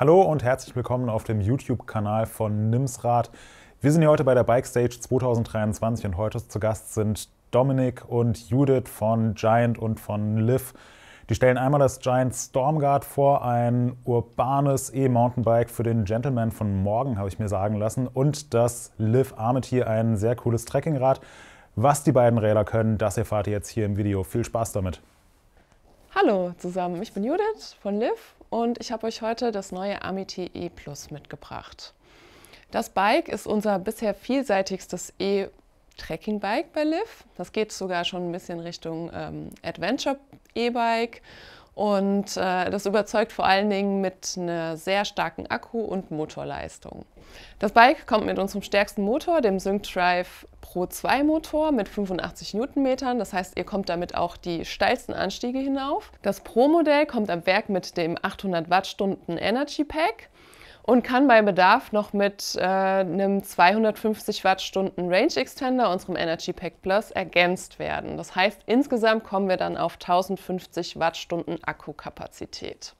Hallo und herzlich willkommen auf dem YouTube-Kanal von Nimsrad. Wir sind hier heute bei der Bike Stage 2023 und heute zu Gast sind Dominik und Judith von Giant und von Liv. Die stellen einmal das Giant Stormguard vor, ein urbanes E-Mountainbike für den Gentleman von morgen, habe ich mir sagen lassen. Und das Liv Armitier, ein sehr cooles Trekkingrad. Was die beiden Räder können, das erfahrt ihr jetzt hier im Video. Viel Spaß damit. Hallo zusammen, ich bin Judith von Liv und ich habe euch heute das neue Amity E Plus mitgebracht. Das Bike ist unser bisher vielseitigstes E Trekking Bike bei Liv. Das geht sogar schon ein bisschen Richtung ähm, Adventure E-Bike und äh, das überzeugt vor allen Dingen mit einer sehr starken Akku- und Motorleistung. Das Bike kommt mit unserem stärksten Motor, dem SyncDrive Pro 2 Motor mit 85 Newtonmetern. Das heißt, ihr kommt damit auch die steilsten Anstiege hinauf. Das Pro-Modell kommt am Werk mit dem 800 Wattstunden Energy Pack und kann bei Bedarf noch mit äh, einem 250 Wattstunden Range Extender, unserem Energy Pack Plus, ergänzt werden. Das heißt, insgesamt kommen wir dann auf 1050 Wattstunden Akkukapazität.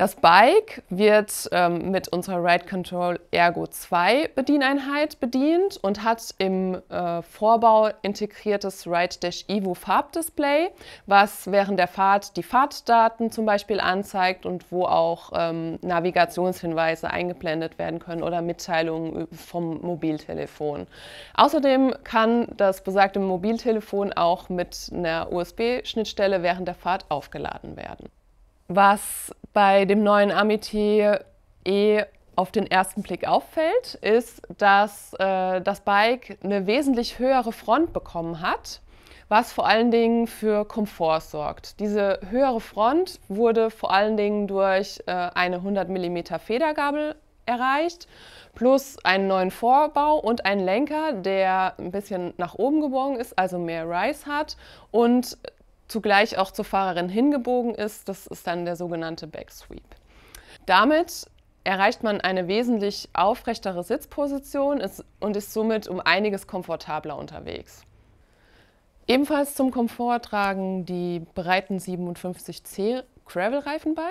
Das Bike wird ähm, mit unserer Ride Control Ergo 2 Bedieneinheit bedient und hat im äh, Vorbau integriertes Ride Evo Farbdisplay, was während der Fahrt die Fahrtdaten zum Beispiel anzeigt und wo auch ähm, Navigationshinweise eingeblendet werden können oder Mitteilungen vom Mobiltelefon. Außerdem kann das besagte Mobiltelefon auch mit einer USB-Schnittstelle während der Fahrt aufgeladen werden. Was bei dem neuen Amity eh auf den ersten Blick auffällt, ist, dass äh, das Bike eine wesentlich höhere Front bekommen hat, was vor allen Dingen für Komfort sorgt. Diese höhere Front wurde vor allen Dingen durch äh, eine 100 mm Federgabel erreicht, plus einen neuen Vorbau und einen Lenker, der ein bisschen nach oben gebogen ist, also mehr Rise hat und zugleich auch zur Fahrerin hingebogen ist. Das ist dann der sogenannte Backsweep. Damit erreicht man eine wesentlich aufrechtere Sitzposition und ist somit um einiges komfortabler unterwegs. Ebenfalls zum Komfort tragen die breiten 57C Gravel-Reifen bei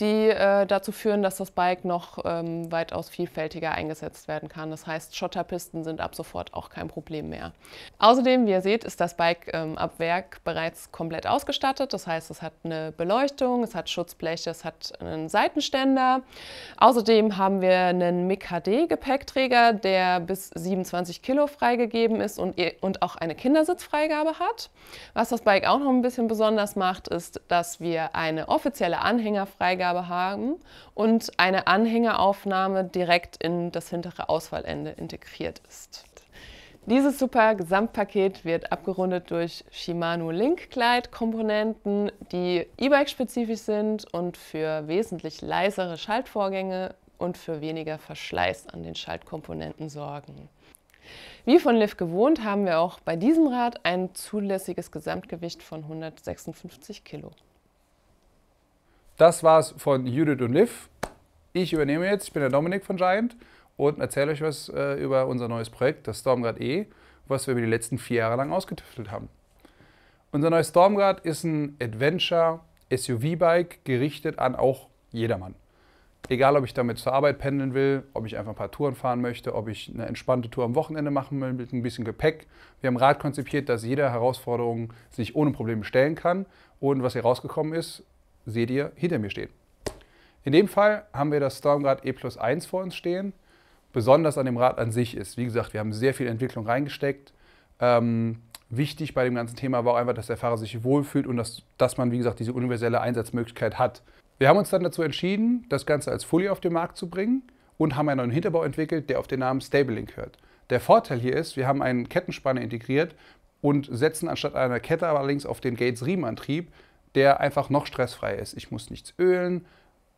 die äh, dazu führen, dass das Bike noch ähm, weitaus vielfältiger eingesetzt werden kann. Das heißt, Schotterpisten sind ab sofort auch kein Problem mehr. Außerdem, wie ihr seht, ist das Bike ähm, ab Werk bereits komplett ausgestattet. Das heißt, es hat eine Beleuchtung, es hat Schutzbleche, es hat einen Seitenständer. Außerdem haben wir einen MIG Gepäckträger, der bis 27 Kilo freigegeben ist und, und auch eine Kindersitzfreigabe hat. Was das Bike auch noch ein bisschen besonders macht, ist, dass wir eine offizielle Anhängerfreigabe Freigabe haben und eine Anhängeraufnahme direkt in das hintere Auswahlende integriert ist. Dieses super Gesamtpaket wird abgerundet durch Shimano Link-Glide-Komponenten, die E-Bike-spezifisch sind und für wesentlich leisere Schaltvorgänge und für weniger Verschleiß an den Schaltkomponenten sorgen. Wie von Liv gewohnt, haben wir auch bei diesem Rad ein zulässiges Gesamtgewicht von 156 Kilo. Das war's von Judith und Liv. Ich übernehme jetzt, ich bin der Dominik von Giant und erzähle euch was äh, über unser neues Projekt, das Stormgrad E, was wir über die letzten vier Jahre lang ausgetüftelt haben. Unser neues Stormgrad ist ein Adventure-SUV-Bike, gerichtet an auch jedermann. Egal, ob ich damit zur Arbeit pendeln will, ob ich einfach ein paar Touren fahren möchte, ob ich eine entspannte Tour am Wochenende machen will mit ein bisschen Gepäck. Wir haben Rad konzipiert, dass jeder Herausforderung sich ohne Probleme stellen kann. Und was hier rausgekommen ist, seht ihr hinter mir stehen. In dem Fall haben wir das Stormgrad E plus 1 vor uns stehen. Besonders an dem Rad an sich ist, wie gesagt, wir haben sehr viel Entwicklung reingesteckt. Ähm, wichtig bei dem ganzen Thema war auch einfach, dass der Fahrer sich wohlfühlt und dass, dass man, wie gesagt, diese universelle Einsatzmöglichkeit hat. Wir haben uns dann dazu entschieden, das Ganze als Fully auf den Markt zu bringen und haben einen neuen Hinterbau entwickelt, der auf den Namen Stabling hört. Der Vorteil hier ist, wir haben einen Kettenspanner integriert und setzen anstatt einer Kette allerdings auf den Gates-Riemenantrieb, der einfach noch stressfrei ist. Ich muss nichts ölen,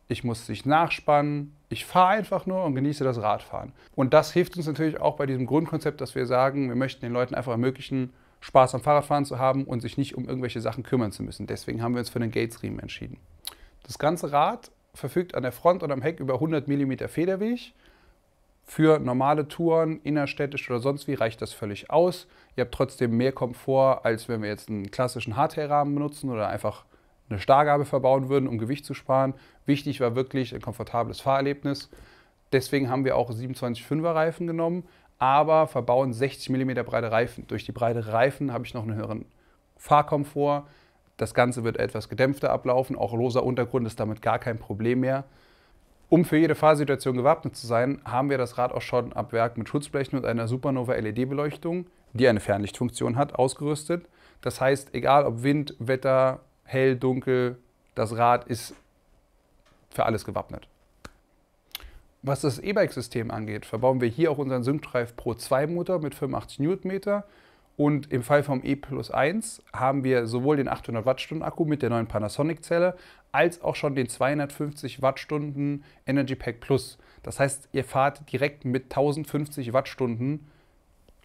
ich muss nicht nachspannen, ich fahre einfach nur und genieße das Radfahren. Und das hilft uns natürlich auch bei diesem Grundkonzept, dass wir sagen, wir möchten den Leuten einfach ermöglichen, Spaß am Fahrradfahren zu haben und sich nicht um irgendwelche Sachen kümmern zu müssen. Deswegen haben wir uns für den Gates-Riemen entschieden. Das ganze Rad verfügt an der Front und am Heck über 100 mm Federweg für normale Touren, innerstädtisch oder sonst wie, reicht das völlig aus. Ihr habt trotzdem mehr Komfort, als wenn wir jetzt einen klassischen Hardtail-Rahmen benutzen oder einfach eine Stargabe verbauen würden, um Gewicht zu sparen. Wichtig war wirklich ein komfortables Fahrerlebnis. Deswegen haben wir auch 27,5er Reifen genommen, aber verbauen 60 mm breite Reifen. Durch die breite Reifen habe ich noch einen höheren Fahrkomfort. Das Ganze wird etwas gedämpfter ablaufen. Auch loser Untergrund ist damit gar kein Problem mehr. Um für jede Fahrsituation gewappnet zu sein, haben wir das Rad auch schon ab Werk mit Schutzblechen und einer Supernova LED-Beleuchtung, die eine Fernlichtfunktion hat, ausgerüstet. Das heißt, egal ob Wind, Wetter, hell, dunkel, das Rad ist für alles gewappnet. Was das E-Bike-System angeht, verbauen wir hier auch unseren Syncdrive Pro 2 Motor mit 85 Newtonmeter und im Fall vom E Plus 1 haben wir sowohl den 800 Wattstunden Akku mit der neuen Panasonic Zelle als auch schon den 250 Wattstunden Energy Pack Plus. Das heißt, ihr fahrt direkt mit 1050 Wattstunden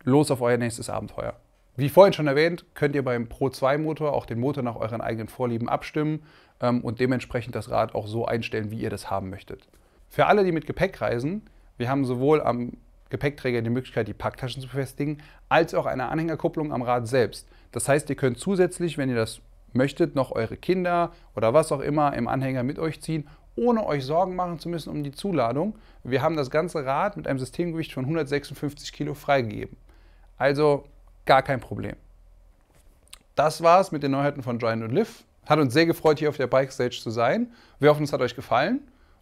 los auf euer nächstes Abenteuer. Wie vorhin schon erwähnt, könnt ihr beim Pro 2 Motor auch den Motor nach euren eigenen Vorlieben abstimmen ähm, und dementsprechend das Rad auch so einstellen, wie ihr das haben möchtet. Für alle, die mit Gepäck reisen, wir haben sowohl am Gepäckträger die Möglichkeit, die Packtaschen zu befestigen, als auch eine Anhängerkupplung am Rad selbst. Das heißt, ihr könnt zusätzlich, wenn ihr das möchtet noch eure Kinder oder was auch immer im Anhänger mit euch ziehen, ohne euch Sorgen machen zu müssen um die Zuladung. Wir haben das ganze Rad mit einem Systemgewicht von 156 Kilo freigegeben. Also gar kein Problem. Das war's mit den Neuheiten von Giant und Liv. Hat uns sehr gefreut, hier auf der Bike Stage zu sein. Wir hoffen, es hat euch gefallen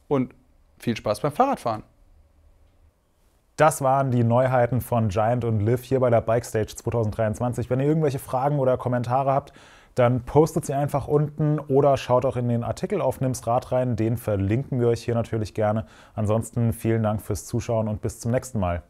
und viel Spaß beim Fahrradfahren. Das waren die Neuheiten von Giant und Liv hier bei der Bike Stage 2023. Wenn ihr irgendwelche Fragen oder Kommentare habt, dann postet sie einfach unten oder schaut auch in den Artikel auf Nims Rad rein. Den verlinken wir euch hier natürlich gerne. Ansonsten vielen Dank fürs Zuschauen und bis zum nächsten Mal.